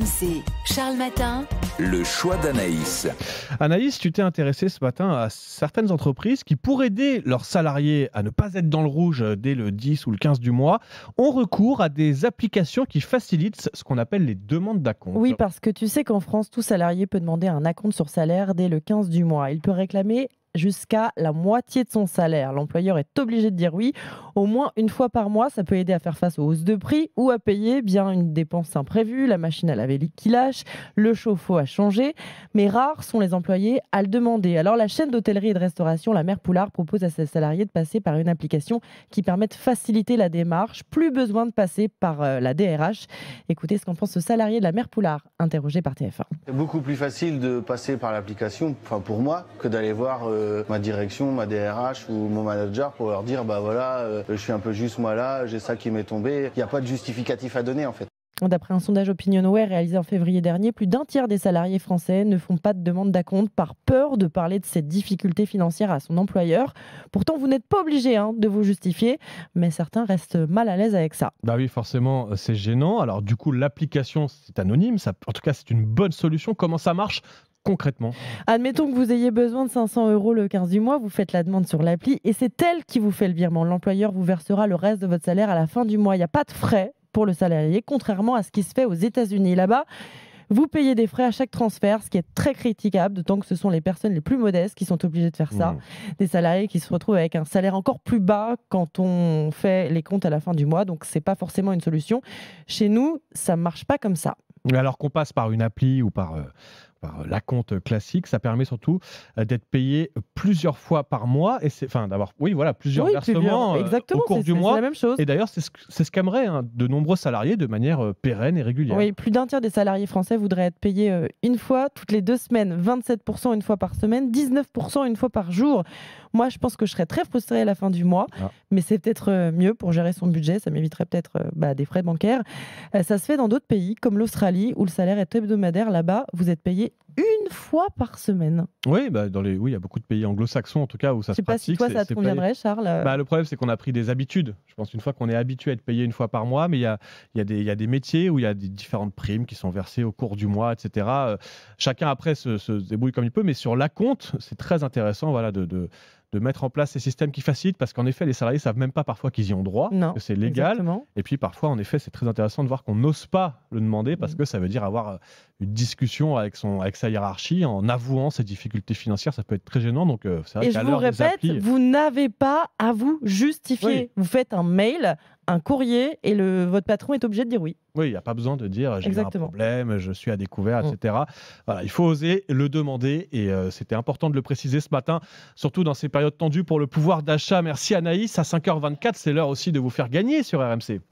MC Charles Matin. Le choix d'Anaïs. Anaïs, tu t'es intéressée ce matin à certaines entreprises qui, pour aider leurs salariés à ne pas être dans le rouge dès le 10 ou le 15 du mois, ont recours à des applications qui facilitent ce qu'on appelle les demandes d'acompte. Oui, parce que tu sais qu'en France, tout salarié peut demander un acompte sur salaire dès le 15 du mois. Il peut réclamer jusqu'à la moitié de son salaire. L'employeur est obligé de dire oui au moins une fois par mois. Ça peut aider à faire face aux hausses de prix ou à payer bien une dépense imprévue, la machine à laver qui lâche, le chauffe-eau à changer. Mais rares sont les employés à le demander. Alors la chaîne d'hôtellerie et de restauration, la mère Poulard, propose à ses salariés de passer par une application qui permet de faciliter la démarche. Plus besoin de passer par euh, la DRH. Écoutez ce qu'en pense ce salarié de la mère Poulard, interrogé par TF1. C'est beaucoup plus facile de passer par l'application, enfin pour moi, que d'aller voir. Euh, euh, ma direction, ma DRH ou mon manager pour leur dire bah voilà, euh, je suis un peu juste moi là, j'ai ça qui m'est tombé. Il n'y a pas de justificatif à donner en fait. D'après un sondage OpinionWare réalisé en février dernier, plus d'un tiers des salariés français ne font pas de demande d'acompte par peur de parler de cette difficulté financière à son employeur. Pourtant, vous n'êtes pas obligé hein, de vous justifier, mais certains restent mal à l'aise avec ça. Bah oui, forcément, euh, c'est gênant. Alors du coup, l'application, c'est anonyme. Ça, en tout cas, c'est une bonne solution. Comment ça marche concrètement Admettons que vous ayez besoin de 500 euros le 15 du mois, vous faites la demande sur l'appli et c'est elle qui vous fait le virement. L'employeur vous versera le reste de votre salaire à la fin du mois. Il n'y a pas de frais pour le salarié, contrairement à ce qui se fait aux États-Unis. Là-bas, vous payez des frais à chaque transfert, ce qui est très critiquable, d'autant que ce sont les personnes les plus modestes qui sont obligées de faire ça. Mmh. Des salariés qui se retrouvent avec un salaire encore plus bas quand on fait les comptes à la fin du mois, donc ce n'est pas forcément une solution. Chez nous, ça ne marche pas comme ça. Mais Alors qu'on passe par une appli ou par, euh, par euh, la compte classique. Ça permet surtout euh, d'être payé plusieurs fois par mois et c'est enfin d'avoir oui voilà plusieurs versements euh, au cours du mois. Et d'ailleurs c'est ce, ce hein, de nombreux salariés de manière pérenne et régulière. Oui, plus d'un tiers des salariés français voudraient être payés une fois toutes les deux semaines, 27% une fois par semaine, 19% une fois par jour. Moi je pense que je serais très frustrée à la fin du mois, ah. mais c'est peut-être mieux pour gérer son budget. Ça m'éviterait peut-être bah, des frais bancaires. Ça se fait dans d'autres pays comme l'Australie où le salaire est hebdomadaire. Là-bas vous êtes payé une fois par semaine. Oui, bah dans les, oui, il y a beaucoup de pays anglo-saxons en tout cas où ça se ça te conviendrait, Charles. Bah, le problème, c'est qu'on a pris des habitudes. Je pense une fois qu'on est habitué à être payé une fois par mois, mais il y a, y, y a, des métiers où il y a des différentes primes qui sont versées au cours du mois, etc. Euh, chacun après se, débrouille comme il peut, mais sur la compte, c'est très intéressant voilà, de, de de mettre en place ces systèmes qui facilitent, parce qu'en effet, les salariés savent même pas parfois qu'ils y ont droit, que c'est légal. Et puis parfois, en effet, c'est très intéressant de voir qu'on n'ose pas le demander, parce mm. que ça veut dire avoir euh, une discussion avec, son, avec sa hiérarchie en avouant ses difficultés financières. Ça peut être très gênant. Donc, euh, Et je vous répète, euh, vous n'avez pas à vous justifier. Vous faites un mail un courrier et votre patron est obligé de dire oui. Oui, il n'y a pas besoin de dire j'ai un problème, je suis à découvert, mm. etc. il faut oser le demander et euh, c'était important de le préciser ce matin, surtout dans ces périodes tendues pour le pouvoir d'achat. Merci Anaïs, à 5h24, c'est l'heure aussi de vous faire gagner sur RMC.